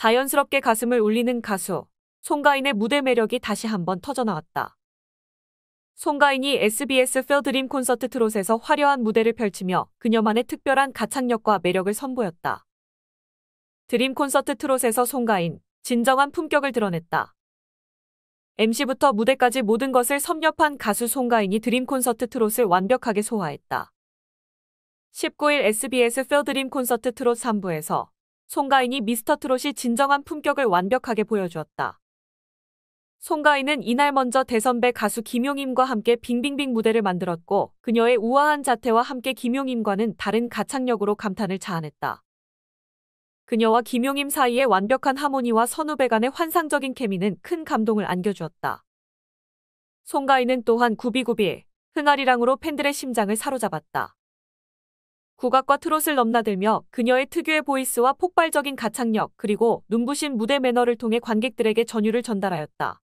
자연스럽게 가슴을 울리는 가수 송가인의 무대 매력이 다시 한번 터져나왔다. 송가인이 SBS 필드림 콘서트 트롯에서 화려한 무대를 펼치며 그녀만의 특별한 가창력과 매력을 선보였다. 드림 콘서트 트롯에서 송가인, 진정한 품격을 드러냈다. MC부터 무대까지 모든 것을 섭렵한 가수 송가인이 드림 콘서트 트롯을 완벽하게 소화했다. 19일 SBS 필드림 콘서트 트롯 3부에서 송가인이 미스터 트롯이 진정한 품격을 완벽하게 보여주었다. 송가인은 이날 먼저 대선배 가수 김용임과 함께 빙빙빙 무대를 만들었고 그녀의 우아한 자태와 함께 김용임과는 다른 가창력으로 감탄을 자아냈다. 그녀와 김용임 사이의 완벽한 하모니와 선후배 간의 환상적인 케미는 큰 감동을 안겨주었다. 송가인은 또한 구비구비 흥아리랑으로 팬들의 심장을 사로잡았다. 국악과 트롯을 넘나들며 그녀의 특유의 보이스와 폭발적인 가창력 그리고 눈부신 무대 매너를 통해 관객들에게 전율을 전달하였다.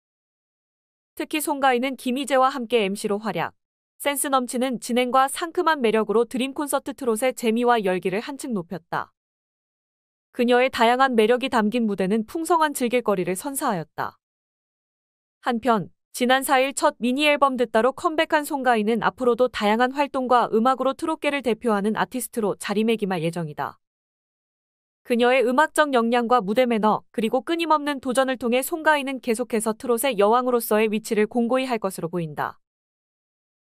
특히 송가인은 김희재와 함께 MC로 활약. 센스 넘치는 진행과 상큼한 매력으로 드림 콘서트 트롯의 재미와 열기를 한층 높였다. 그녀의 다양한 매력이 담긴 무대는 풍성한 즐길거리를 선사하였다. 한편 지난 4일 첫 미니앨범 듣다로 컴백한 송가인은 앞으로도 다양한 활동과 음악으로 트롯계를 대표하는 아티스트로 자리매김할 예정이다. 그녀의 음악적 역량과 무대 매너, 그리고 끊임없는 도전을 통해 송가인은 계속해서 트롯의 여왕으로서의 위치를 공고히 할 것으로 보인다.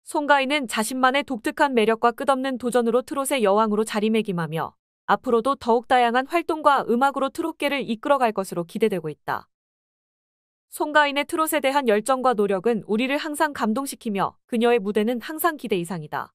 송가인은 자신만의 독특한 매력과 끝없는 도전으로 트롯의 여왕으로 자리매김하며 앞으로도 더욱 다양한 활동과 음악으로 트롯계를 이끌어갈 것으로 기대되고 있다. 송가인의 트롯에 대한 열정과 노력은 우리를 항상 감동시키며 그녀의 무대는 항상 기대 이상이다.